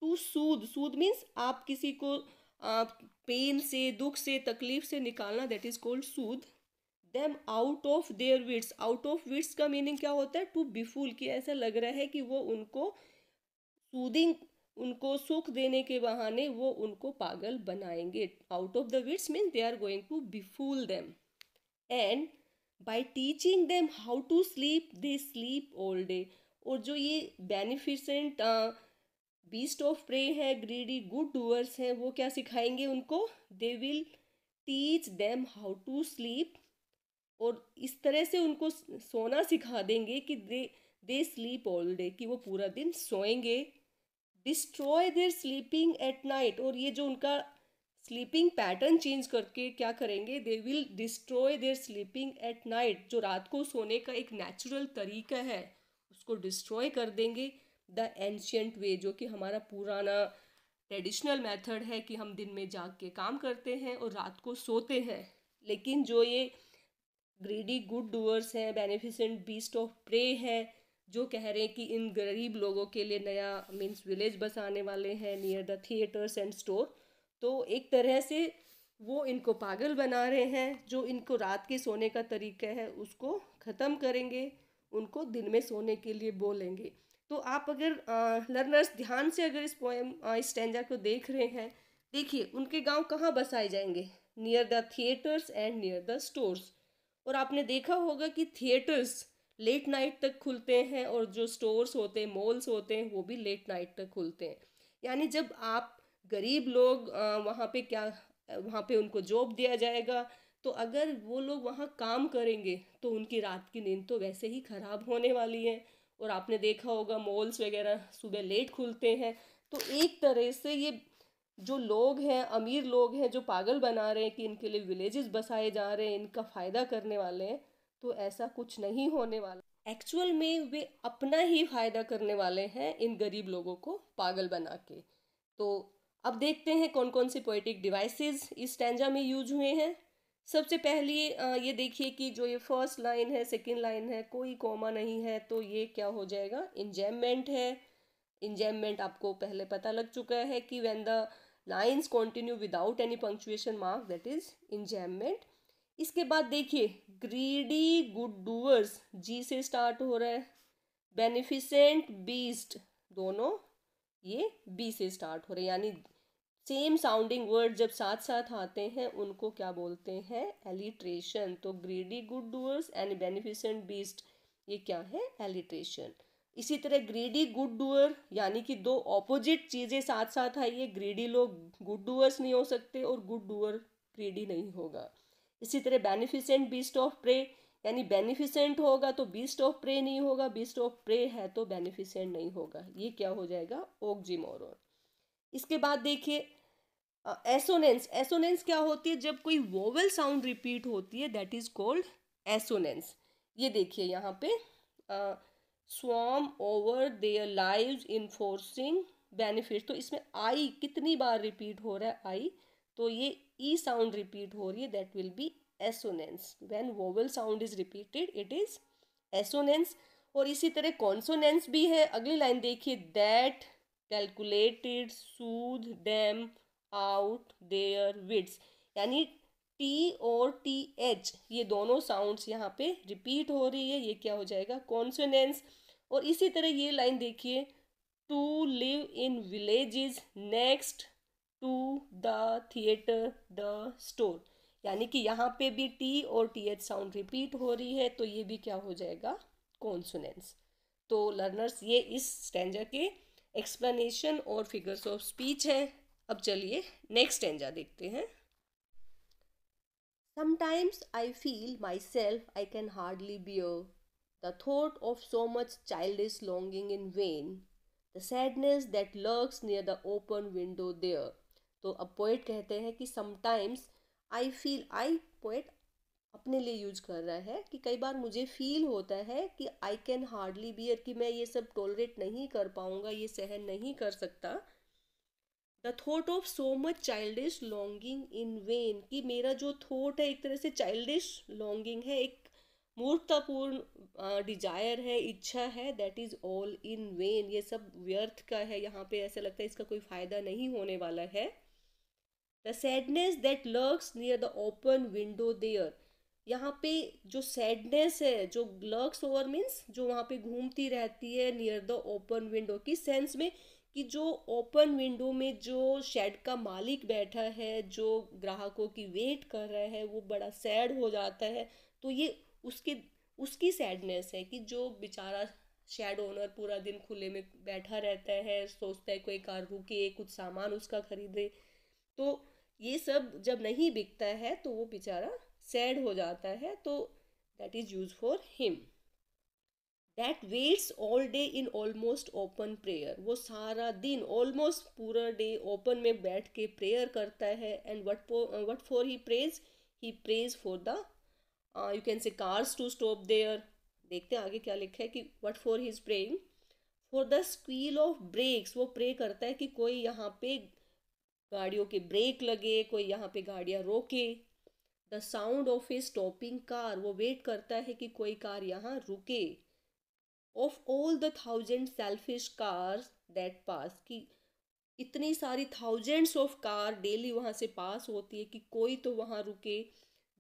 टू सूद सूद मीन्स आप किसी को पेन से दुख से तकलीफ से निकालना that is called soothe them out of their wits out of wits का मीनिंग क्या होता है टू बिफूल कि ऐसा लग रहा है कि वो उनको सूदिंग उनको सुख देने के बहाने वो उनको पागल बनाएंगे out of the wits means they are going to befool them and by teaching them how to sleep they sleep all day और जो ये बेनिफिशेंट बीस्ट ऑफ प्रे है ग्रीडी गुड डूअर्स हैं वो क्या सिखाएंगे उनको they will teach them how to sleep और इस तरह से उनको सोना सिखा देंगे कि they they sleep all day कि वो पूरा दिन सोएंगे destroy their sleeping at night और ये जो उनका स्लीपिंग पैटर्न चेंज करके क्या करेंगे they will destroy their sleeping at night जो रात को सोने का एक नेचुरल तरीका है उसको डिस्ट्रॉय कर देंगे द एंशियंट वे जो कि हमारा पुराना ट्रेडिशनल मेथड है कि हम दिन में जाग के काम करते हैं और रात को सोते हैं लेकिन जो ये ग्रीडी गुड डूअर्स हैं बेनिफिशेंट बीस्ट ऑफ प्रे हैं जो कह रहे हैं कि इन गरीब लोगों के लिए नया मीन्स विलेज बसाने वाले हैं near the theatres and store तो एक तरह से वो इनको पागल बना रहे हैं जो इनको रात के सोने का तरीका है उसको ख़त्म करेंगे उनको दिन में सोने के लिए बोलेंगे तो आप अगर लर्नर्स ध्यान से अगर इस पोएम इस स्टेंजा को देख रहे हैं देखिए उनके गांव कहाँ बसाए जाएंगे near the theatres and near the stores और आपने देखा होगा कि थिएटर्स लेट नाइट तक खुलते हैं और जो स्टोर्स होते हैं मॉल्स होते हैं वो भी लेट नाइट तक खुलते हैं यानी जब आप गरीब लोग वहाँ पे क्या वहाँ पे उनको जॉब दिया जाएगा तो अगर वो लोग वहाँ काम करेंगे तो उनकी रात की नींद तो वैसे ही ख़राब होने वाली है और आपने देखा होगा मॉल्स वगैरह सुबह लेट खुलते हैं तो एक तरह से ये जो लोग हैं अमीर लोग हैं जो पागल बना रहे हैं कि इनके लिए विलेजेस बसाए जा रहे हैं इनका फ़ायदा करने वाले हैं तो ऐसा कुछ नहीं होने वाला एक्चुअल में वे अपना ही फ़ायदा करने वाले हैं इन गरीब लोगों को पागल बना के तो अब देखते हैं कौन कौन से पोइटिक डिवाइसेस इस टेंजा में यूज हुए हैं सबसे पहले ये देखिए कि जो ये फर्स्ट लाइन है सेकंड लाइन है कोई कॉमा नहीं है तो ये क्या हो जाएगा इंजैमेंट है इंजैमेंट आपको पहले पता लग चुका है कि when the lines continue without any punctuation mark that is enjambment इसके बाद देखिए ग्रीडी गुड डूअर्स जी से स्टार्ट हो रहा है बेनिफिशेंट बीस्ट दोनों ये बी से स्टार्ट हो रहे हैं यानी सेम साउंडिंग वर्ड जब साथ साथ आते हैं उनको क्या बोलते हैं एलिट्रेशन तो greedy good doers and beneficent beast ये क्या है एलिट्रेशन इसी तरह ग्रीडी गुड डूअर यानी कि दो ऑपोजिट चीज़ें साथ साथ आई है ग्रीडी लोग गुड डूअर्स नहीं हो सकते और गुड डूअर ग्रीडी नहीं होगा इसी तरह बेनिफिशेंट बीस्ट ऑफ प्रे यानी बेनिफिशेंट होगा तो बीस्ट ऑफ प्रे नहीं होगा बीस्ट ऑफ प्रे है तो बेनिफिशेंट नहीं होगा ये क्या हो जाएगा मोरोन इसके बाद देखिए एसोनेंस एसोनेंस क्या होती है जब कोई वोवेल साउंड रिपीट होती है दैट इज कॉल्ड एसोनेंस ये देखिए यहाँ पे swarm over their lives enforcing benefit तो इसमें आई कितनी बार रिपीट हो रहा है आई तो ये ई साउंड रिपीट हो रही है that will be assonance when vowel sound is repeated it is assonance और इसी तरह कॉन्सोनेंस भी है अगली लाइन देखिए that calculated soothe them out their wits यानी टी और टी एच ये दोनों साउंड्स यहाँ पे रिपीट हो रही है ये क्या हो जाएगा कॉन्सोनेंस और इसी तरह ये लाइन देखिए to live in village next to the theatre the store यानी कि यहाँ पे भी टी और टी एच साउंड रिपीट हो रही है तो ये भी क्या हो जाएगा कॉन्सोनेंस तो लर्नर्स ये इस स्टैंडर के एक्सप्लेनेशन और फिगर्स ऑफ स्पीच है अब चलिए नेक्स्ट एंजा देखते हैं sometimes I feel myself I can hardly bear the thought of so much child is longing in vain the sadness that lurks near the open window there तो अब पोइट कहते हैं कि sometimes I feel I poet अपने लिए यूज कर रहा है कि कई बार मुझे फील होता है कि आई कैन हार्डली बियर कि मैं ये सब टॉलरेट नहीं कर पाऊंगा ये सहन नहीं कर सकता the thought of so much childish longing in vain कि मेरा जो थॉट है एक तरह से चाइल्डिश लॉन्गिंग है एक मूर्खतापूर्ण डिजायर है इच्छा है that is all in vain ये सब व्यर्थ का है यहाँ पे ऐसा लगता है इसका कोई फ़ायदा नहीं होने वाला है the sadness that lurks near the open window there यहाँ पे जो सैडनेस है जो लर्क्स ओवर मीन्स जो वहाँ पे घूमती रहती है नियर द ओपन विंडो की सेंस में कि जो ओपन विंडो में जो शेड का मालिक बैठा है जो ग्राहकों की वेट कर रहा है वो बड़ा सैड हो जाता है तो ये उसके उसकी सैडनेस है कि जो बेचारा शेड ओनर पूरा दिन खुले में बैठा रहता है सोचता है कोई कार रुके कुछ सामान उसका खरीदे तो ये सब जब नहीं बिकता है तो वो बेचारा सैड हो जाता है तो that is use for him that waits all day in almost open prayer वो सारा दिन ऑलमोस्ट पूरा डे ओपन में बैठ के प्रेयर करता है and what what for he prays he prays for the you can say cars to stop there देखते हैं आगे क्या लिखा है कि what for he is praying for the squeal of brakes वो प्रे करता है कि कोई यहाँ पे गाड़ियों के ब्रेक लगे कोई यहाँ पे गाड़ियाँ रोके the sound of a stopping car वो वेट करता है कि कोई कार यहाँ रुके of all the thousand selfish cars that pass कि इतनी सारी थाउजेंड्स ऑफ कार डेली वहाँ से पास होती है कि कोई तो वहाँ रुके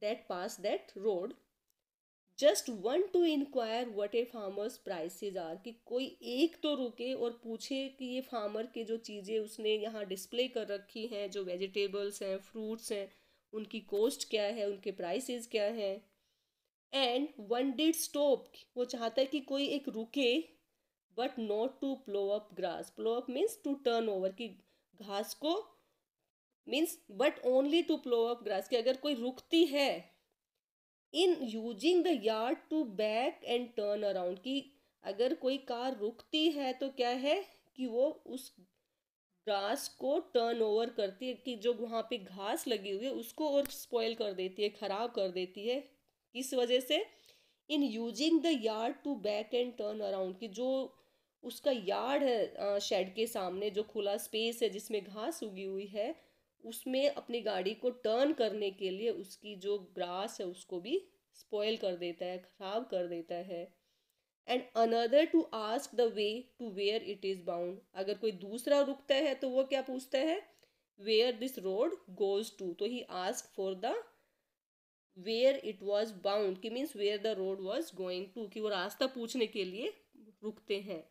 that pass that road just one to inquire what a farmer's prices are कि कोई एक तो रुके और पूछे कि ये फार्मर के जो चीज़ें उसने यहाँ डिस्प्ले कर रखी हैं जो वेजिटेबल्स हैं फ्रूट्स हैं उनकी कॉस्ट क्या है उनके प्राइसेस क्या हैं एंड वन डिड स्टॉप वो चाहता है कि कोई एक रुके but not to plough up grass plough up means to turn over कि घास को means but only to plough up grass कि अगर कोई रुकती है in using the yard to back and turn around कि अगर कोई कार रुकती है तो क्या है कि वो उस ग्रास को टर्न ओवर करती है कि जो वहाँ पे घास लगी हुई है उसको और स्पॉयल कर देती है ख़राब कर देती है इस वजह से in using the yard to back and turn around कि जो उसका यार्ड है शेड के सामने जो खुला स्पेस है जिसमें घास उगी हुई है उसमें अपनी गाड़ी को टर्न करने के लिए उसकी जो ग्रास है उसको भी स्पॉयल कर देता है ख़राब कर देता है and another to ask the way to where it is bound अगर कोई दूसरा रुकता है तो वो क्या पूछता है where this road goes to तो he ask for the where it was bound कि means where the road was going to कि वो रास्ता पूछने के लिए रुकते हैं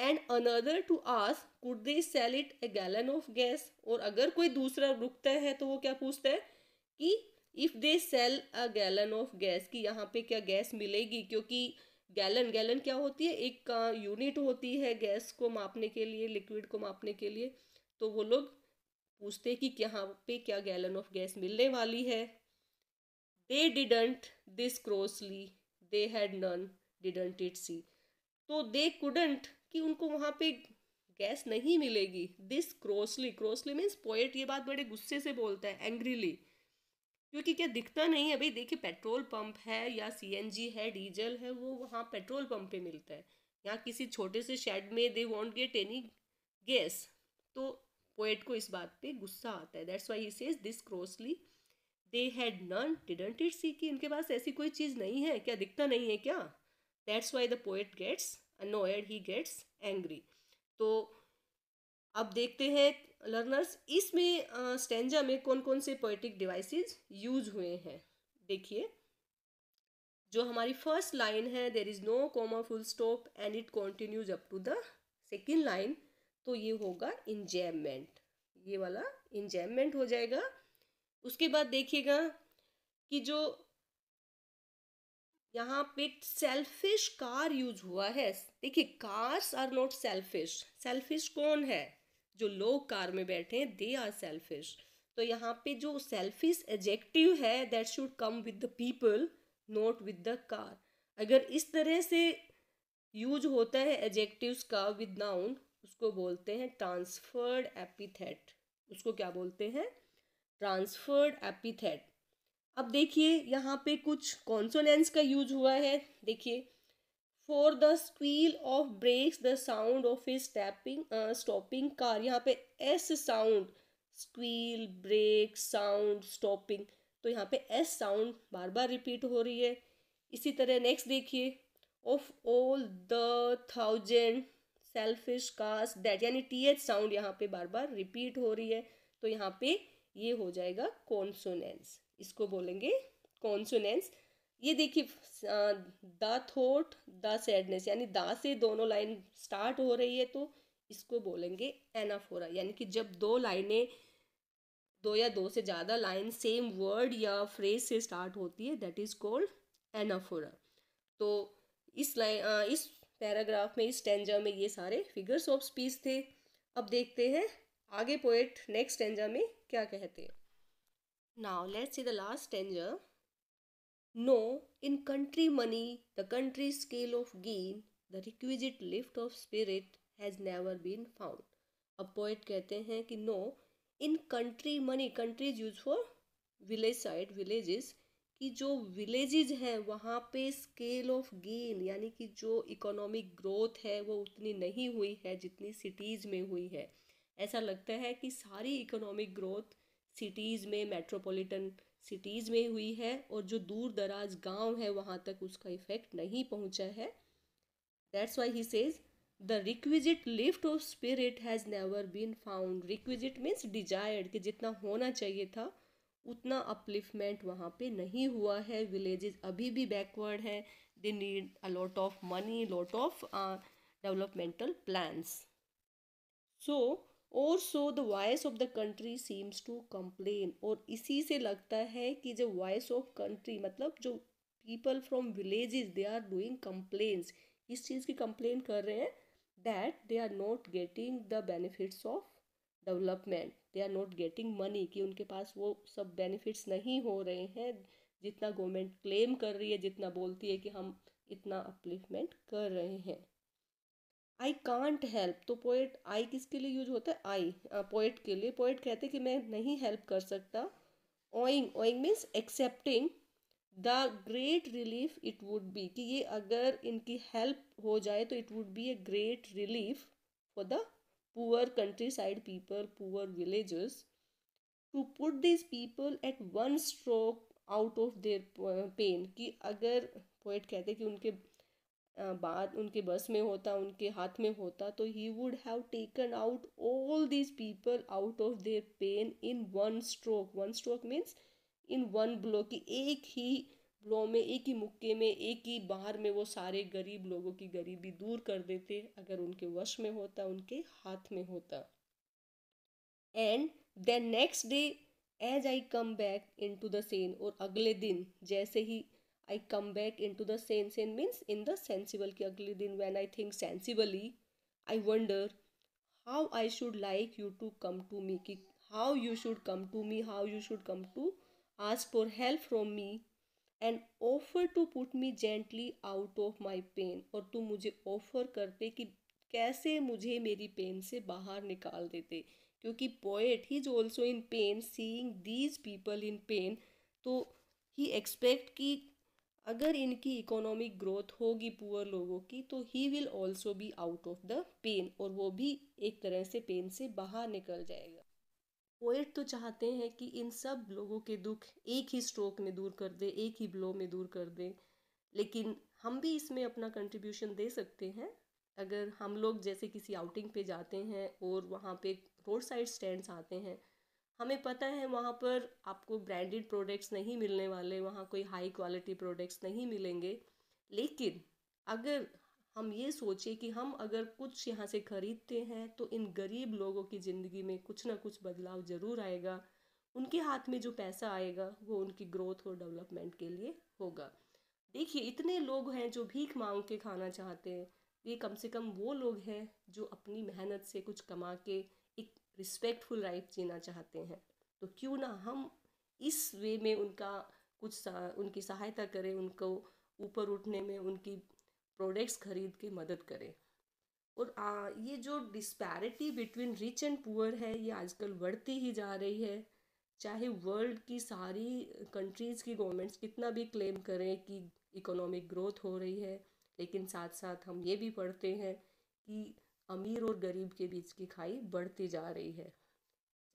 and another to ask could they sell it a gallon of gas और अगर कोई दूसरा रुकता है तो वो क्या पूछता है कि if they sell a gallon of gas कि यहाँ पे क्या गैस मिलेगी क्योंकि गैलन गैलन क्या होती है एक यूनिट होती है गैस को मापने के लिए लिक्विड को मापने के लिए तो वो लोग पूछते कि यहाँ पे क्या गैलन ऑफ गैस मिलने वाली है they didn't this crossly they had none didn't it see तो दे कुडंट कि उनको वहाँ पे गैस नहीं मिलेगी this crossly crossly means poet ये बात बड़े गुस्से से बोलता है एंग्रीली क्योंकि क्या दिखता नहीं है भाई देखिए पेट्रोल पंप है या सीएनजी है डीजल है वो वहाँ पेट्रोल पंप पे मिलता है यहाँ किसी छोटे से शेड में they want get any gas तो पोएट को इस बात पे गुस्सा आता है that's why he says this crossly they had none didn't it see कि इनके पास ऐसी कोई चीज़ नहीं है क्या दिखता नहीं है क्या that's why the poet gets annoyed he gets angry तो अब देखते हैं लर्नर्स इसमें स्टेंजा में कौन कौन से पोइटिक डिवाइसेस यूज हुए हैं देखिए जो हमारी फर्स्ट लाइन है there is no comma full stop and it continues up to the second line तो ये होगा इंजैमेंट ये वाला इंजैमेंट हो जाएगा उसके बाद देखिएगा कि जो यहाँ पे सेल्फिश कार यूज हुआ है देखिए cars are not selfish selfish कौन है जो लोग कार में बैठे हैं दे आर सेल्फिश तो यहाँ पे जो सेल्फिश एजेक्टिव है that should come with the people not with the car अगर इस तरह से यूज होता है एजेक्टिव का विद नाउन उसको बोलते हैं ट्रांसफर्ड एपीथेट उसको क्या बोलते हैं ट्रांसफर्ड एपीथेट अब देखिए यहाँ पे कुछ कॉन्सोनेंस का यूज हुआ है देखिए for the squeal of brakes the sound of his stepping stopping car यहाँ पे S sound squeal brake sound stopping तो यहाँ पे एस साउंड बार बार रिपीट हो रही है इसी तरह नेक्स्ट देखिए of all the thousand selfish कास्ट डेट यानी टी एच साउंड यहाँ पे बार बार रिपीट हो रही है तो यहाँ पे ये हो जाएगा कॉन्सोनेंस इसको बोलेंगे कॉन्सोनेंस ये देखिए द थोट द सैडनेस यानी दा से दोनों लाइन स्टार्ट हो रही है तो इसको बोलेंगे एनाफोरा यानी कि जब दो लाइनें दो या दो से ज़्यादा लाइन सेम वर्ड या फ्रेज से स्टार्ट होती है दैट इज़ कॉल्ड एनाफोरा तो इस लाइन इस पैराग्राफ में इस टेंजा में ये सारे फिगर्स ऑफ स्पीच थे अब देखते हैं आगे पोएट नेक्स्ट टेंजा में क्या कहते हैं now let's see the last stanza no in country money the country scale of gain the requisite lift of spirit has never been found अब पोइट कहते हैं कि no in country money countries use for village side villages कि जो विलेजेस हैं वहाँ पे स्केल ऑफ गेन यानी कि जो इकोनॉमिक ग्रोथ है वो उतनी नहीं हुई है जितनी सिटीज़ में हुई है ऐसा लगता है कि सारी इकोनॉमिक ग्रोथ सिटीज़ में मेट्रोपॉलिटन सिटीज़ में हुई है और जो दूर दराज गांव है वहाँ तक उसका इफेक्ट नहीं पहुँचा है that's why he says the requisite lift of spirit has never been found requisite means desired कि जितना होना चाहिए था उतना अपलिफ्टमेंट वहाँ पे नहीं हुआ है विलेजेस अभी भी बैकवर्ड हैं they need a lot of money lot of developmental plans so और so the voice of the country seems to complain और इसी से लगता है कि जो वॉइस ऑफ कंट्री मतलब जो people from village they are doing complaints इस चीज़ की कंप्लेन कर रहे हैं that they are not getting the benefits of development they are not getting money कि उनके पास वो सब बेनिफिट्स नहीं हो रहे हैं जितना गवर्नमेंट क्लेम कर रही है जितना बोलती है कि हम इतना अपलिफ्टमेंट कर रहे हैं आई कांट हेल्प तो पोएट आई किसके लिए यूज होता है आई पोएट के लिए पोएट कहते हैं कि मैं नहीं हेल्प कर सकता owing owing means accepting the great relief it would be कि ये अगर इनकी हेल्प हो जाए तो it would be a great relief for the poor country side people poor villages to put this people at one stroke out of their pain कि अगर पोएट कहते हैं कि उनके बात उनके बस में होता उनके हाथ में होता तो he would have taken out all these people out of their pain in one stroke one stroke means in one blow की एक ही ब्लो में एक ही मुक्के में एक ही बाहर में वो सारे गरीब लोगों की गरीबी दूर कर देते अगर उनके वश में होता उनके हाथ में होता and then next day as I come back into the sane और अगले दिन जैसे ही I come back into the sane sane means in the sensible के अगले दिन when I think sensibly I wonder how I should like you to come to me कि how you should come to me how you should come to ask for help from me and offer to put me gently out of my pain और तुम मुझे ऑफर करते कि कैसे मुझे मेरी पेन से बाहर निकाल देते क्योंकि poet he is also in pain seeing these people in pain तो ही एक्सपेक्ट कि अगर इनकी इकोनॉमिक ग्रोथ होगी पुअर लोगों की तो he will also be out of the pain और वो भी एक तरह से पेन से बाहर निकल जाएगा पोएट तो चाहते हैं कि इन सब लोगों के दुख एक ही स्ट्रोक में दूर कर दें एक ही ब्लो में दूर कर दें लेकिन हम भी इसमें अपना कंट्रीब्यूशन दे सकते हैं अगर हम लोग जैसे किसी आउटिंग पे जाते हैं और वहाँ पे रोड साइड स्टैंड्स आते हैं हमें पता है वहाँ पर आपको ब्रांडेड प्रोडक्ट्स नहीं मिलने वाले वहाँ कोई हाई क्वालिटी प्रोडक्ट्स नहीं मिलेंगे लेकिन अगर हम ये सोचें कि हम अगर कुछ यहाँ से ख़रीदते हैं तो इन गरीब लोगों की ज़िंदगी में कुछ ना कुछ बदलाव ज़रूर आएगा उनके हाथ में जो पैसा आएगा वो उनकी ग्रोथ और डेवलपमेंट के लिए होगा देखिए इतने लोग हैं जो भीख मांग के खाना चाहते हैं ये कम से कम वो लोग हैं जो अपनी मेहनत से कुछ कमा के रिस्पेक्टफुल लाइफ जीना चाहते हैं तो क्यों ना हम इस वे में उनका कुछ सा, उनकी सहायता करें उनको ऊपर उठने में उनकी प्रोडक्ट्स खरीद के मदद करें और आ, ये जो disparity between rich and poor है ये आजकल बढ़ती ही जा रही है चाहे वर्ल्ड की सारी कंट्रीज़ की गवर्नमेंट्स कितना भी क्लेम करें कि इकोनॉमिक ग्रोथ हो रही है लेकिन साथ साथ हम ये भी पढ़ते हैं कि अमीर और गरीब के बीच की खाई बढ़ती जा रही है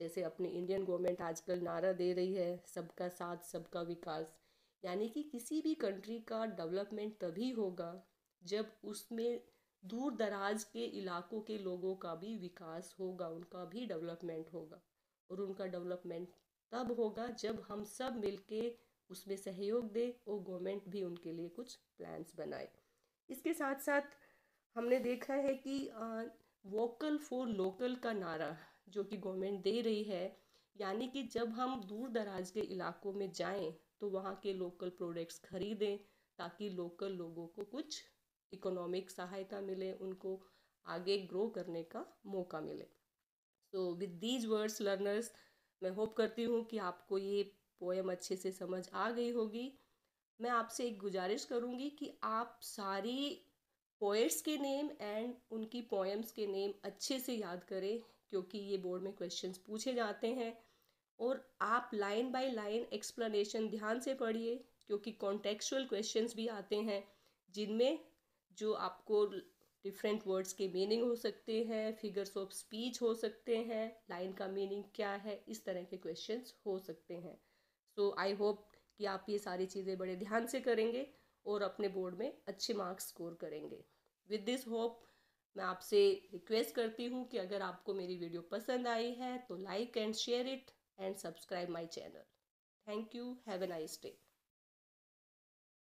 जैसे अपने इंडियन गवर्नमेंट आजकल नारा दे रही है सबका साथ सबका विकास यानी कि किसी भी कंट्री का डेवलपमेंट तभी होगा जब उसमें दूर दराज के इलाकों के लोगों का भी विकास होगा उनका भी डेवलपमेंट होगा और उनका डेवलपमेंट तब होगा जब हम सब मिलके उसमें सहयोग दें और गवर्नमेंट भी उनके लिए कुछ प्लान्स बनाए इसके साथ साथ हमने देखा है कि वोकल फॉर लोकल का नारा जो कि गवर्नमेंट दे रही है यानी कि जब हम दूर दराज के इलाकों में जाएं तो वहाँ के लोकल प्रोडक्ट्स खरीदें ताकि लोकल लोगों को कुछ इकोनॉमिक सहायता मिले उनको आगे ग्रो करने का मौका मिले so with these words learners मैं होप करती हूँ कि आपको ये पोएम अच्छे से समझ आ गई होगी मैं आपसे एक गुजारिश करूँगी कि आप सारी पोइट्स के नेम एंड उनकी पोएम्स के नेम अच्छे से याद करें क्योंकि ये बोर्ड में क्वेश्चंस पूछे जाते हैं और आप लाइन बाय लाइन एक्सप्लेनेशन ध्यान से पढ़िए क्योंकि कॉन्टेक्चुअल क्वेश्चंस भी आते हैं जिनमें जो आपको डिफरेंट वर्ड्स के मीनिंग हो सकते हैं फिगर्स ऑफ स्पीच हो सकते हैं लाइन का मीनिंग क्या है इस तरह के क्वेश्चन हो सकते हैं सो आई होप कि आप ये सारी चीज़ें बड़े ध्यान से करेंगे और अपने बोर्ड में अच्छे मार्क्स स्कोर करेंगे विद दिस होप मैं आपसे रिक्वेस्ट करती हूँ कि अगर आपको मेरी वीडियो पसंद आई है तो like and share it and subscribe my channel thank you have a nice day